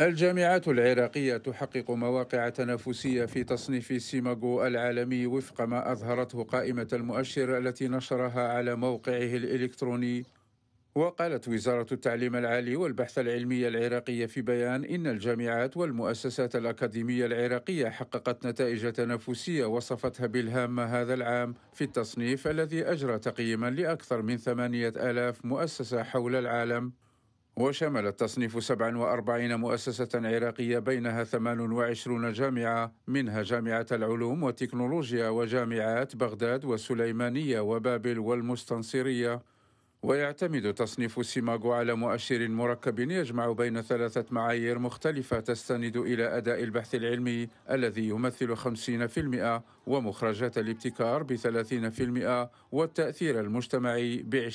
الجامعات العراقية تحقق مواقع تنافسية في تصنيف سيماغو العالمي وفق ما أظهرته قائمة المؤشر التي نشرها على موقعه الإلكتروني وقالت وزارة التعليم العالي والبحث العلمي العراقية في بيان إن الجامعات والمؤسسات الأكاديمية العراقية حققت نتائج تنافسية وصفتها بالهامة هذا العام في التصنيف الذي أجرى تقييما لأكثر من ثمانية آلاف مؤسسة حول العالم وشمل التصنيف 47 مؤسسة عراقية بينها 28 جامعة منها جامعة العلوم والتكنولوجيا وجامعات بغداد والسليمانية وبابل والمستنصرية ويعتمد تصنيف سيماغو على مؤشر مركب يجمع بين ثلاثة معايير مختلفة تستند إلى أداء البحث العلمي الذي يمثل 50% ومخرجات الابتكار ب 30% والتأثير المجتمعي ب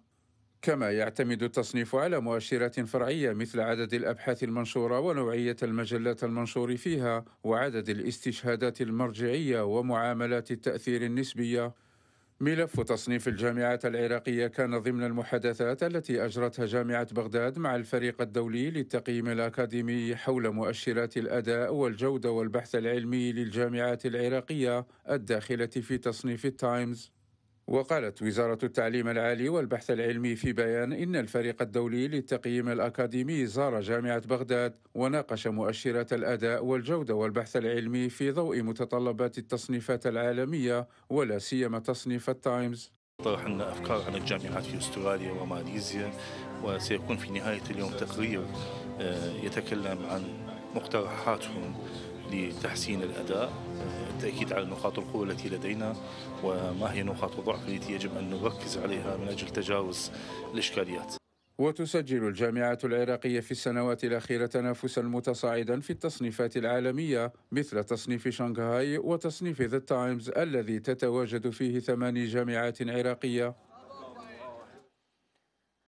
20%. كما يعتمد التصنيف على مؤشرات فرعية مثل عدد الأبحاث المنشورة ونوعية المجلات المنشور فيها وعدد الاستشهادات المرجعية ومعاملات التأثير النسبية ملف تصنيف الجامعات العراقية كان ضمن المحادثات التي أجرتها جامعة بغداد مع الفريق الدولي للتقييم الأكاديمي حول مؤشرات الأداء والجودة والبحث العلمي للجامعات العراقية الداخلة في تصنيف التايمز وقالت وزارة التعليم العالي والبحث العلمي في بيان إن الفريق الدولي للتقييم الأكاديمي زار جامعة بغداد وناقش مؤشرات الأداء والجودة والبحث العلمي في ضوء متطلبات التصنيفات العالمية ولا سيما تصنيف التايمز طرحنا أفكار عن الجامعات في أستراليا وماليزيا وسيكون في نهاية اليوم تقرير آه، يتكلم عن مقترحاتهم لتحسين الأداء آه، التأكيد على نقاط القوة التي لدينا وما هي نقاط الضعف التي يجب أن نركز عليها من أجل تجاوز الإشكاليات وتسجل الجامعة العراقية في السنوات الأخيرة تنافسا متصاعدا في التصنيفات العالمية مثل تصنيف شنغهاي وتصنيف ذا تايمز الذي تتواجد فيه ثماني جامعات عراقية